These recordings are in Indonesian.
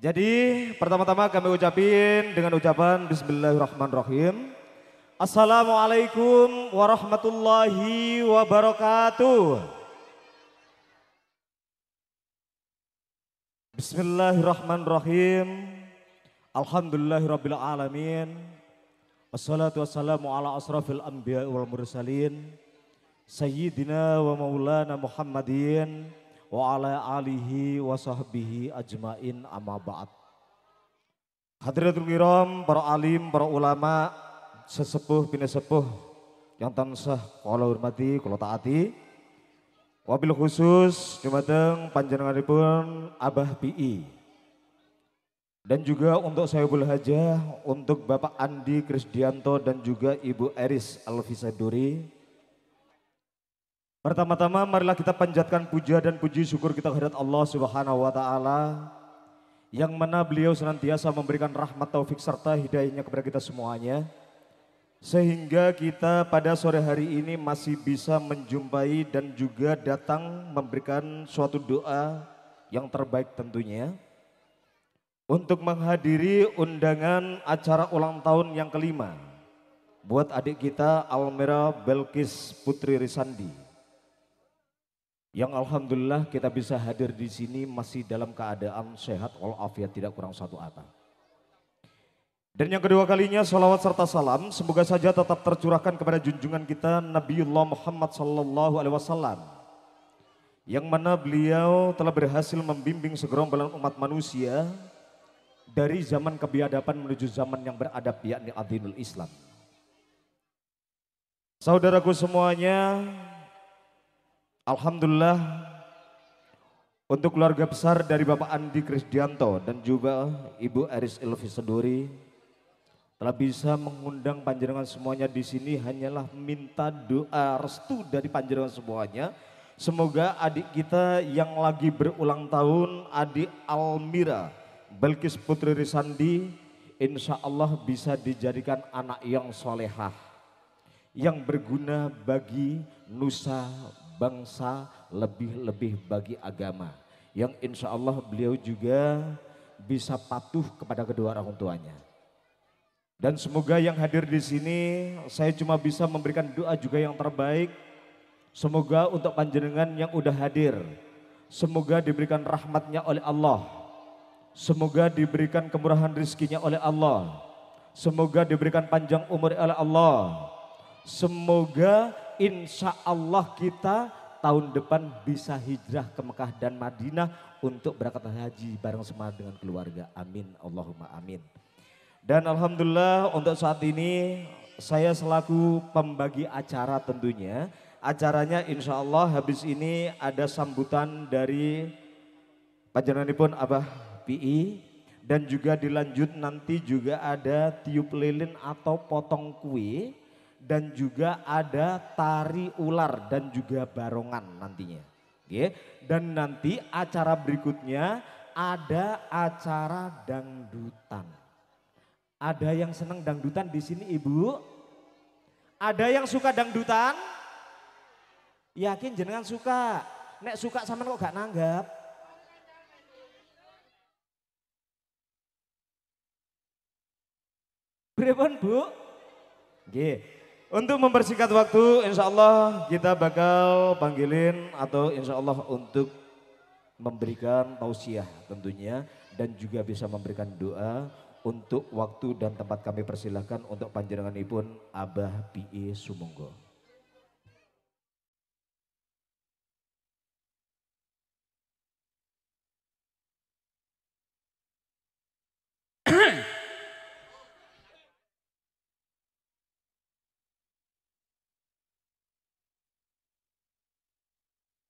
Jadi pertama-tama kami ucapin dengan ucapan Bismillahirrahmanirrahim. Assalamualaikum warahmatullahi wabarakatuh. Bismillahirrahmanirrahim. Alhamdulillahirrabbilalamin. alamin. Wassalatu wassalamu ala asrafil anbiya wal mursalin sayyidina wa maulana Muhammadin wa ala alihi wa sahbihi ajmain amma ba'd. Hadiratul kiram, para alim, para ulama, sesepuh bini sepuh yang tansah kula hormati, kula taati. Wabil khusus jumateng panjenenganipun Abah PI. Dan juga untuk Sayubul Hajah, untuk Bapak Andi Krisdianto dan juga Ibu Eris Alvisa Duri Pertama-tama marilah kita panjatkan puja dan puji syukur kita kehadirat Allah Subhanahu wa taala yang mana beliau senantiasa memberikan rahmat taufik serta hidayahnya kepada kita semuanya sehingga kita pada sore hari ini masih bisa menjumpai dan juga datang memberikan suatu doa yang terbaik tentunya untuk menghadiri undangan acara ulang tahun yang kelima buat adik kita Almera Belkis Putri Risandi yang alhamdulillah kita bisa hadir di sini masih dalam keadaan sehat walafiat tidak kurang satu ata. Dan yang kedua kalinya salawat serta salam semoga saja tetap tercurahkan kepada junjungan kita Nabiullah Muhammad sallallahu alaihi wasallam yang mana beliau telah berhasil membimbing segerombolan umat manusia dari zaman kebiadaban menuju zaman yang beradab yakni adinul Islam. Saudaraku semuanya, Alhamdulillah untuk keluarga besar dari Bapak Andi Krisdianto dan juga Ibu Aris Elvi Seduri telah bisa mengundang panjenengan semuanya di sini hanyalah minta doa restu dari panjenengan semuanya. Semoga adik kita yang lagi berulang tahun, adik Almira Belkis Putri Risandi, insya Allah bisa dijadikan anak yang solehah, yang berguna bagi Nusa bangsa, lebih-lebih bagi agama. Yang insya Allah beliau juga bisa patuh kepada kedua orang tuanya. Dan semoga yang hadir di sini saya cuma bisa memberikan doa juga yang terbaik. Semoga untuk panjenengan yang udah hadir. Semoga diberikan rahmatnya oleh Allah. Semoga diberikan kemurahan rizkinya oleh Allah. Semoga diberikan panjang umur oleh Allah. Semoga insya Allah kita tahun depan bisa hijrah ke Mekah dan Madinah untuk berangkat haji bareng semua dengan keluarga. Amin. Allahumma amin. Dan Alhamdulillah untuk saat ini saya selaku pembagi acara tentunya. Acaranya insya Allah habis ini ada sambutan dari pun Abah PI dan juga dilanjut nanti juga ada tiup lilin atau potong kue dan juga ada tari ular dan juga barongan nantinya. Oke. Dan nanti acara berikutnya ada acara dangdutan. Ada yang senang dangdutan di sini Ibu? Ada yang suka dangdutan? Yakin jenengan suka? Nek suka sama kok gak nanggap? Berapa Bu? Oke. Untuk mempersingkat waktu, insya Allah kita bakal panggilin atau insya Allah untuk memberikan tausiah tentunya dan juga bisa memberikan doa untuk waktu dan tempat kami persilahkan untuk panjenengan Ibun Abah pi e Sumunggo.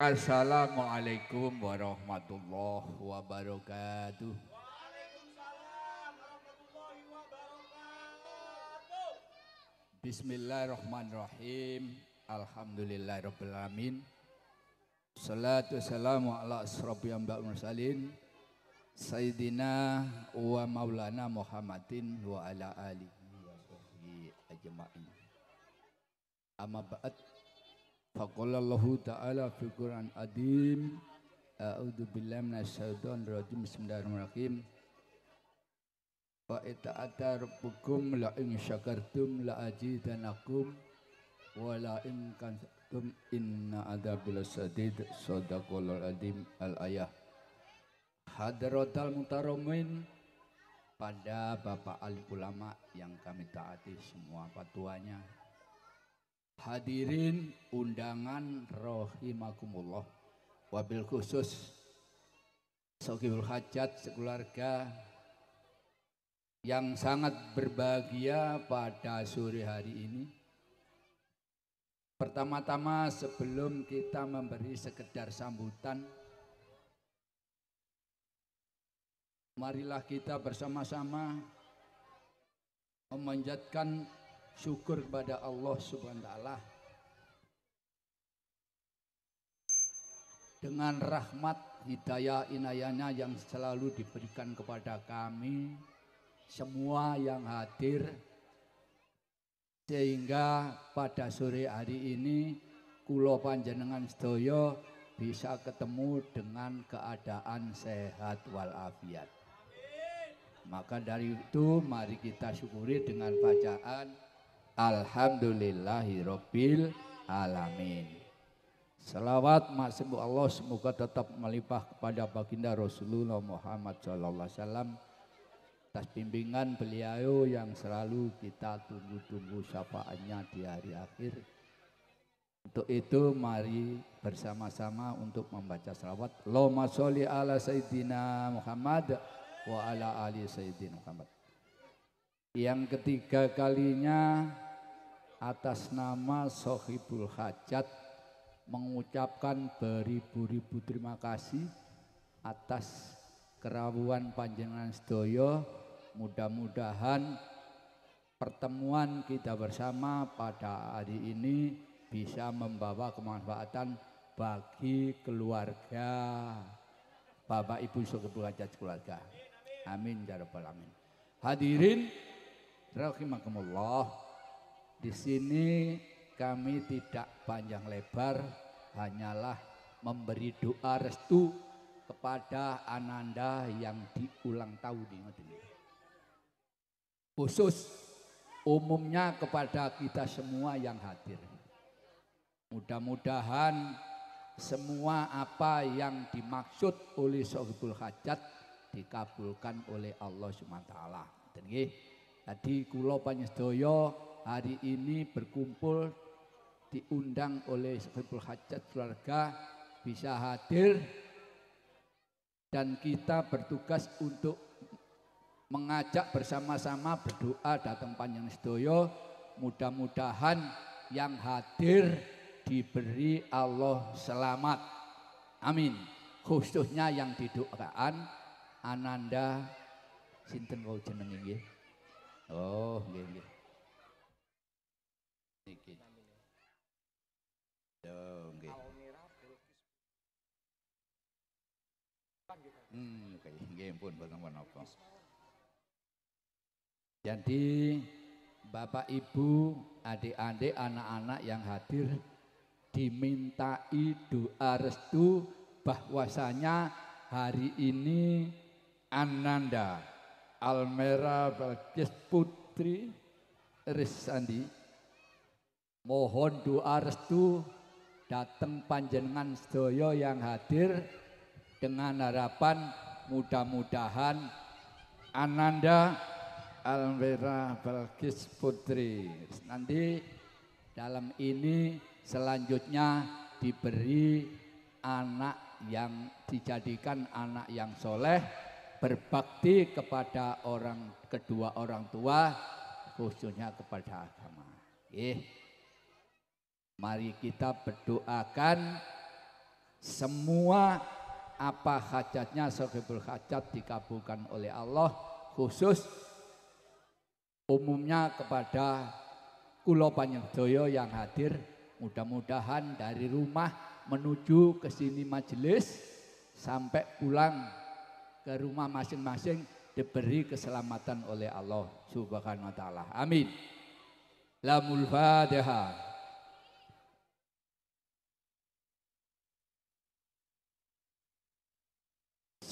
Assalamualaikum warahmatullahi wabarakatuh. Waalaikumsalam warahmatullahi wabarakatuh. Bismillahirrahmanirrahim. Alhamdulillahirabbil alamin. Salatu wassalamu ala asrofil anbiya'i wal mursalin Sayyidina wa maulana Muhammadin wa ala alihi wa sahbihi ajma'in. Amma ba'd. Faqala Ta'ala fil Adim A'udhu billahi minasyaitonir rajim Bismillahirrahmanirrahim Wa ita'ata rabbukum la in syakartum la ajidanakum wa la in inna adzabil sadid sadaqal adim al ayah Hadratal mutaromin pada Bapak al ulama yang kami taati semua patuanya hadirin undangan rohimakumullah wabil khusus Sokibul Hajat sekeluarga yang sangat berbahagia pada sore hari ini. Pertama-tama sebelum kita memberi sekedar sambutan, marilah kita bersama-sama memanjatkan syukur kepada Allah Subhanahu wa taala dengan rahmat hidayah inayahnya yang selalu diberikan kepada kami semua yang hadir sehingga pada sore hari ini kulo panjenengan sedoyo bisa ketemu dengan keadaan sehat walafiat maka dari itu mari kita syukuri dengan bacaan Alhamdulillahirobbil alamin. Salawat maksimu Allah semoga tetap melimpah kepada baginda Rasulullah Muhammad Shallallahu Alaihi Wasallam atas bimbingan beliau yang selalu kita tunggu-tunggu syafaatnya di hari akhir. Untuk itu mari bersama-sama untuk membaca salawat. Lo sholli ala Sayyidina Muhammad wa ala ali Sayyidina Muhammad. Yang ketiga kalinya atas nama Sohibul Hajat mengucapkan beribu-ribu terima kasih atas kerawuan panjenengan sedoyo mudah-mudahan pertemuan kita bersama pada hari ini bisa membawa kemanfaatan bagi keluarga Bapak Ibu Sohibul Hajat keluarga amin ya rabbal alamin hadirin rahimakumullah di sini kami tidak panjang lebar, hanyalah memberi doa restu kepada Ananda yang diulang tahun ini. Khusus umumnya kepada kita semua yang hadir. Mudah-mudahan semua apa yang dimaksud oleh Sohibul Hajat dikabulkan oleh Allah SWT. Tadi kulo panjang hari ini berkumpul diundang oleh Sebul Hajat keluarga bisa hadir dan kita bertugas untuk mengajak bersama-sama berdoa datang panjang sedoyo mudah-mudahan yang hadir diberi Allah selamat amin khususnya yang didoakan Ananda Sinten wau jeneng nggih oh nggih niki. Yo nggih. Hmm, nggih pun Jadi Bapak Ibu, adik-adik, anak-anak yang hadir dimintai doa restu bahwasanya hari ini Ananda Almera Balkis Putri Risandi Mohon doa restu datang panjenengan sedoyo yang hadir dengan harapan mudah-mudahan Ananda Alvera Balkis Putri. Nanti dalam ini selanjutnya diberi anak yang dijadikan anak yang soleh berbakti kepada orang kedua orang tua khususnya kepada agama. Eh. Mari kita berdoakan semua apa hajatnya sohibul hajat dikabulkan oleh Allah khusus umumnya kepada kulo Panyedoyo yang hadir mudah-mudahan dari rumah menuju ke sini majelis sampai pulang ke rumah masing-masing diberi keselamatan oleh Allah Subhanahu wa taala. Amin. Lamul fadihah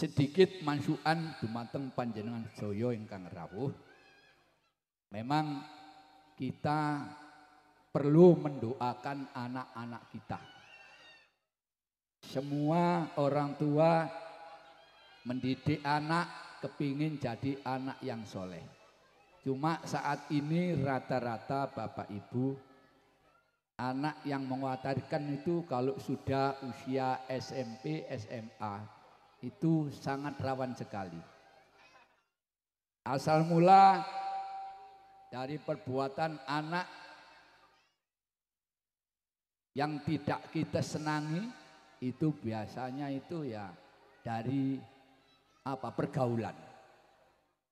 sedikit mansuan dumateng panjenengan yang ingkang rawuh. Memang kita perlu mendoakan anak-anak kita. Semua orang tua mendidik anak kepingin jadi anak yang soleh. Cuma saat ini rata-rata bapak ibu anak yang menguatarkan itu kalau sudah usia SMP, SMA itu sangat rawan sekali. Asal mula dari perbuatan anak yang tidak kita senangi itu biasanya itu ya dari apa pergaulan.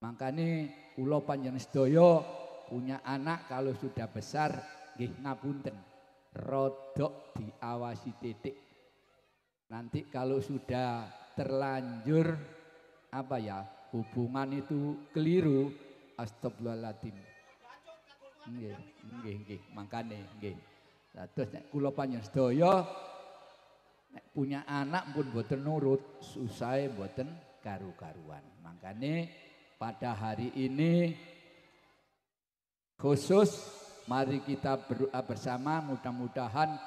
Makanya ulo panjang sedoyo punya anak kalau sudah besar gih ngapunten rodok diawasi titik. Nanti kalau sudah terlanjur apa ya hubungan itu keliru astagfirullahaladzim nggih nggih nggih mangkane nggih terus nek kula panjenengan sedaya nek punya anak pun boten nurut susah e boten karu-karuan mangkane pada hari ini khusus mari kita bersama mudah-mudahan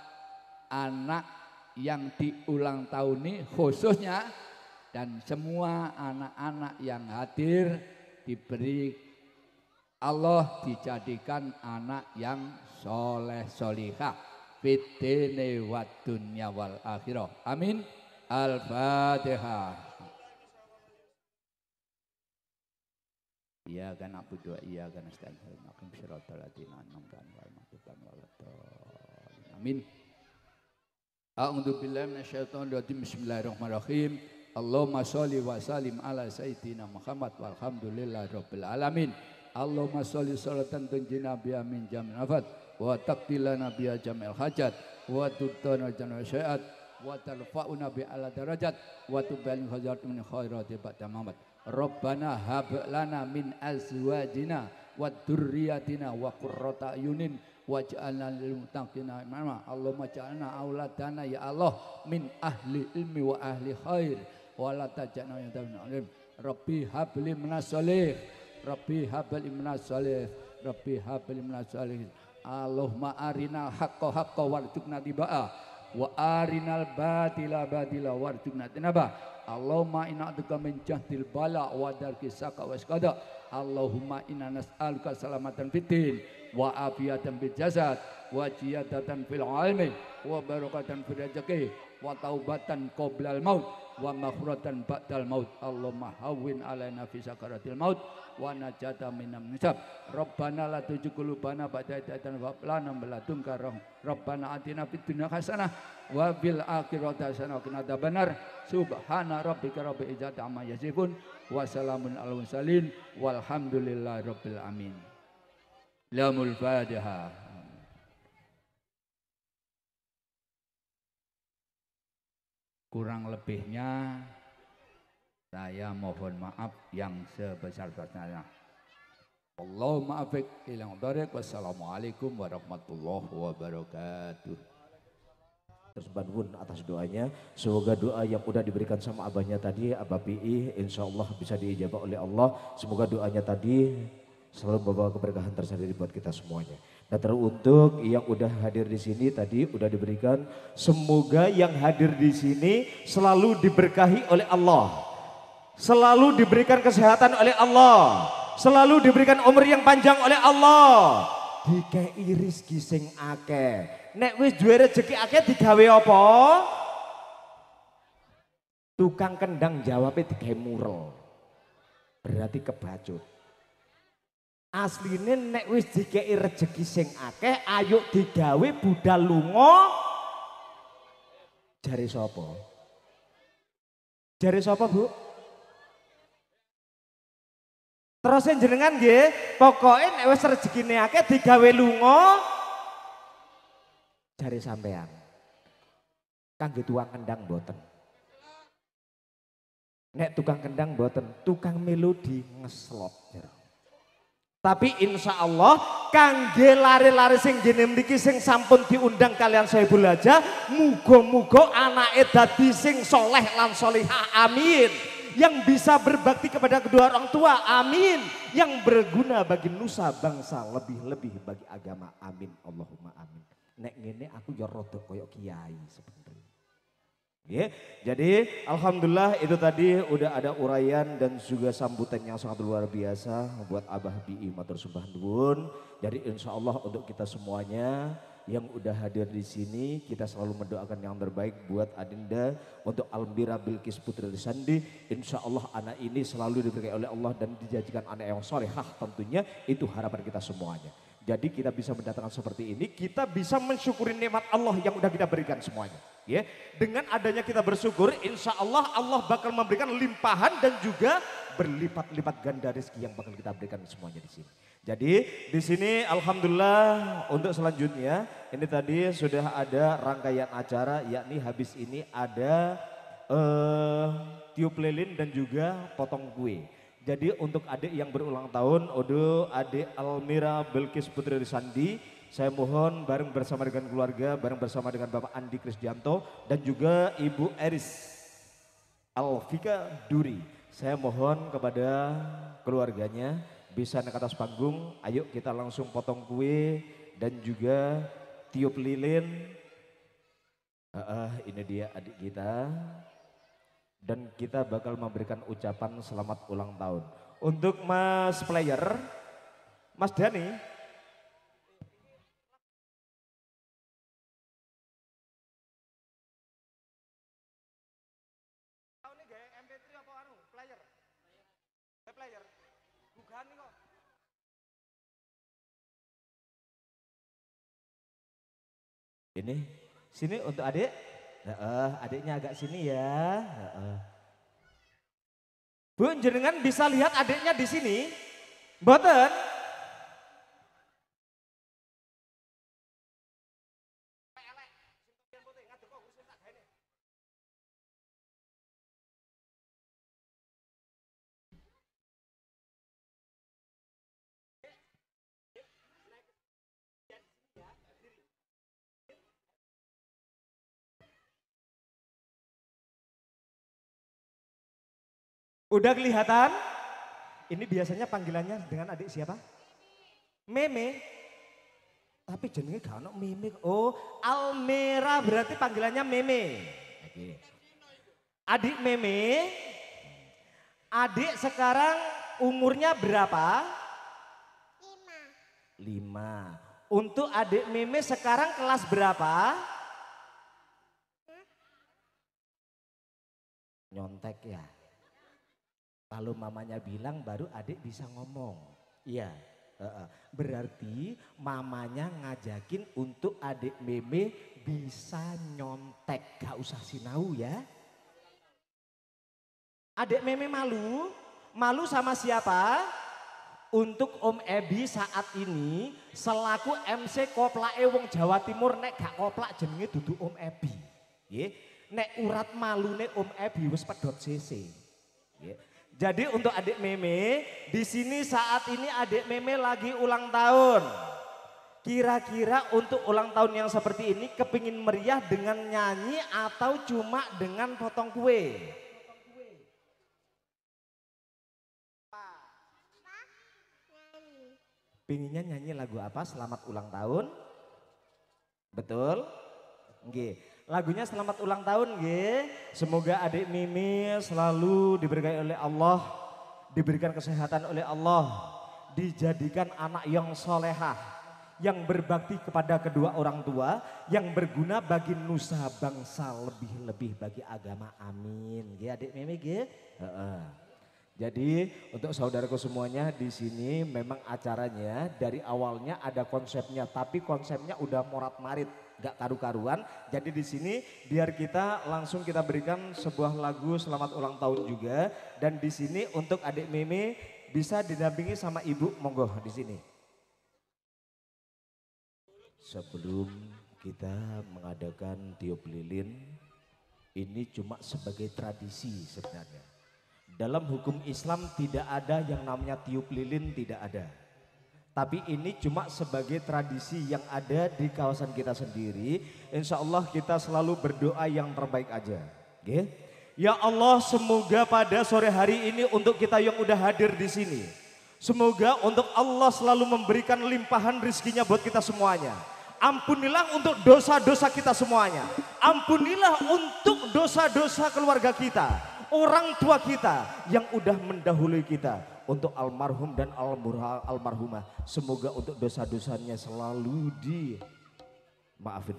anak yang diulang tahun ini khususnya dan semua anak-anak yang hadir diberi Allah dijadikan anak yang soleh solihah fitne wa dunya wal akhirah amin al-fatihah Iya kan aku doa, iya kan setan astagfirullah. makin syarat ladzina an'amta 'alaihim wal makutan wal Amin. A'udzubillahi billahi minasyaitonir rajim. Bismillahirrahmanirrahim. Allahumma sholli wa sallim ala sayyidina Muhammad walhamdulillahi rabbil alamin. Allahumma sholli sholatan tunjina biha min jamil afat wa taqtila biha jamil hajat wa tutana janna syai'at wa tarfa'una bi ala darajat wa tubalin hajat min khairati ba'da mamat. Rabbana hab lana min azwajina wa dzurriyyatina wa qurrata ayunin waj'alna lil muttaqina imama Allahumma ja'alna auladana ya Allah min ahli ilmi wa ahli khair wa la taj'alna min alim rabbi habli minas salih rabbi habli minas salih rabbi habli minas salih Allahumma arinal haqqo haqqo warzuqna tibaa wa arinal batila batila warzuqna tinabah Allahumma inna aduka min jahdil bala wa darkisaka wa iskada. Allahumma inna nas'aluka salamatan fitin wa afiatan bil jasad wa jiyadatan fil almi wa barakatan fil rezeki wa taubatan qoblal maut wa makhratan ba'dal maut Allahumma hawwin alaina fi sakaratil maut wa najata minan nisab rabbana la tujik qulubana ba'da idh hadaytana wa hab lana min ladunka rabbana atina fid dunya hasanah wa bil akhirati hasanah wa qina adzabannar subhana rabbika rabbil izzati amma yasifun wa salamun alal mursalin walhamdulillahi rabbil alamin lamul fatiha Kurang lebihnya saya mohon maaf yang sebesar-besarnya. Allahumma afik ilang tarik. Wassalamualaikum warahmatullahi wabarakatuh terus bangun atas doanya. Semoga doa yang sudah diberikan sama abahnya tadi, Abah PI, insya Allah bisa diijabah oleh Allah. Semoga doanya tadi selalu membawa keberkahan tersendiri buat kita semuanya. Nah teruntuk yang udah hadir di sini tadi udah diberikan. Semoga yang hadir di sini selalu diberkahi oleh Allah. Selalu diberikan kesehatan oleh Allah. Selalu diberikan umur yang panjang oleh Allah. Dikei rizki sing akeh. Nek wis duwe rezeki akeh digawe apa? Tukang kendang jawabnya digawe mural. Berarti kebacut. Asline nek wis dikeki rejeki sing akeh, ayo digawe budal lunga. Jare sapa? Jare sapa, Bu? Terus jenengan nggih, pokoke nek wis rejekine akeh digawe lunga. Jare sampean. Kangge tuang kendang boten. Nek tukang kendang boten, tukang melodi ngeslop jero. Tapi insya Allah kangge lari-lari sing jenim mriki sing sampun diundang kalian saya belajar mugo-mugo anak dadi sing soleh lan soliha amin yang bisa berbakti kepada kedua orang tua amin yang berguna bagi nusa bangsa lebih-lebih bagi agama amin Allahumma amin nek ngene aku ya rodok koyok kiai Yeah. jadi alhamdulillah itu tadi udah ada uraian dan juga sambutan yang sangat luar biasa buat Abah Bi Matur Subhanduun. Jadi insya Allah untuk kita semuanya yang udah hadir di sini kita selalu mendoakan yang terbaik buat Adinda untuk Almira Bilkis Putri Sandi. Insya Allah anak ini selalu diberikan oleh Allah dan dijadikan anak yang Hah, tentunya itu harapan kita semuanya. Jadi kita bisa mendatangkan seperti ini, kita bisa mensyukuri nikmat Allah yang udah kita berikan semuanya. Ya, dengan adanya kita bersyukur, insya Allah Allah bakal memberikan limpahan dan juga berlipat-lipat ganda rezeki yang bakal kita berikan semuanya di sini. Jadi di sini alhamdulillah untuk selanjutnya ini tadi sudah ada rangkaian acara yakni habis ini ada uh, tiup lilin dan juga potong kue. Jadi untuk adik yang berulang tahun, Odo, adik Almira Belkis Putri Sandi, saya mohon bareng bersama dengan keluarga, bareng bersama dengan Bapak Andi Krisdianto dan juga Ibu Eris Alfika Duri. Saya mohon kepada keluarganya bisa naik atas panggung. Ayo kita langsung potong kue dan juga tiup lilin. Uh, uh, ini dia adik kita. Dan kita bakal memberikan ucapan selamat ulang tahun. Untuk Mas Player, Mas Dani, Ini. Sini untuk adik. Uh, adiknya agak sini ya. Uh. Bu, jenengan bisa lihat adiknya di sini? Mboten? Udah kelihatan? Ini biasanya panggilannya dengan adik siapa? Meme. Tapi jenenge gak ono meme. Oh, Almera berarti panggilannya meme. Oke. Adik meme. Adik sekarang umurnya berapa? Lima. Lima. Untuk adik meme sekarang kelas berapa? Nyontek ya. Lalu mamanya bilang baru adik bisa ngomong. Iya. Berarti mamanya ngajakin untuk adik meme bisa nyontek. Gak usah sinau ya. Adik meme malu. Malu sama siapa? Untuk Om Ebi saat ini selaku MC Kopla Ewong Jawa Timur nek gak koplak jenenge dudu Om Ebi. Nek urat malu nek Om Ebi wis pedot sese. Jadi untuk adik Meme, di sini saat ini adik Meme lagi ulang tahun. Kira-kira untuk ulang tahun yang seperti ini kepingin meriah dengan nyanyi atau cuma dengan potong kue? Pinginnya nyanyi lagu apa selamat ulang tahun? Betul? Oke. Lagunya selamat ulang tahun gih. Semoga adik Mimi selalu diberkahi oleh Allah, diberikan kesehatan oleh Allah, dijadikan anak yang solehah, yang berbakti kepada kedua orang tua, yang berguna bagi nusa bangsa lebih-lebih bagi agama. Amin. gih adik Mimi gih. Jadi untuk saudaraku semuanya di sini memang acaranya dari awalnya ada konsepnya tapi konsepnya udah morat marit nggak karu-karuan. Jadi di sini biar kita langsung kita berikan sebuah lagu selamat ulang tahun juga dan di sini untuk adik Mimi bisa didampingi sama ibu monggo di sini. Sebelum kita mengadakan tiup lilin ini cuma sebagai tradisi sebenarnya. Dalam hukum Islam tidak ada yang namanya tiup lilin tidak ada tapi ini cuma sebagai tradisi yang ada di kawasan kita sendiri. Insya Allah kita selalu berdoa yang terbaik aja. Okay? Ya Allah semoga pada sore hari ini untuk kita yang udah hadir di sini. Semoga untuk Allah selalu memberikan limpahan rizkinya buat kita semuanya. Ampunilah untuk dosa-dosa kita semuanya. Ampunilah untuk dosa-dosa keluarga kita. Orang tua kita yang udah mendahului kita untuk almarhum dan almarhumah. Semoga untuk dosa-dosanya selalu di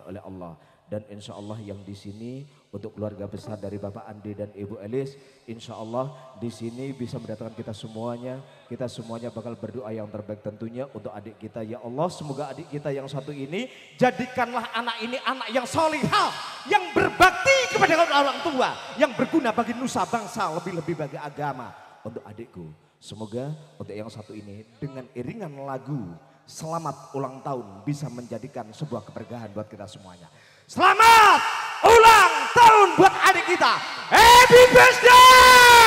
oleh Allah. Dan insya Allah yang di sini untuk keluarga besar dari Bapak Andi dan Ibu Elis, insya Allah di sini bisa mendatangkan kita semuanya. Kita semuanya bakal berdoa yang terbaik tentunya untuk adik kita. Ya Allah, semoga adik kita yang satu ini jadikanlah anak ini anak yang solihah, yang berbakti kepada orang tua, yang berguna bagi nusa bangsa, lebih-lebih bagi agama. Untuk adikku, Semoga untuk yang satu ini dengan iringan lagu selamat ulang tahun bisa menjadikan sebuah keberkahan buat kita semuanya. Selamat ulang tahun buat adik kita. Happy birthday!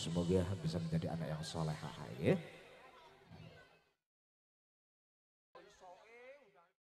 Semoga bisa menjadi anak yang soleh, ya.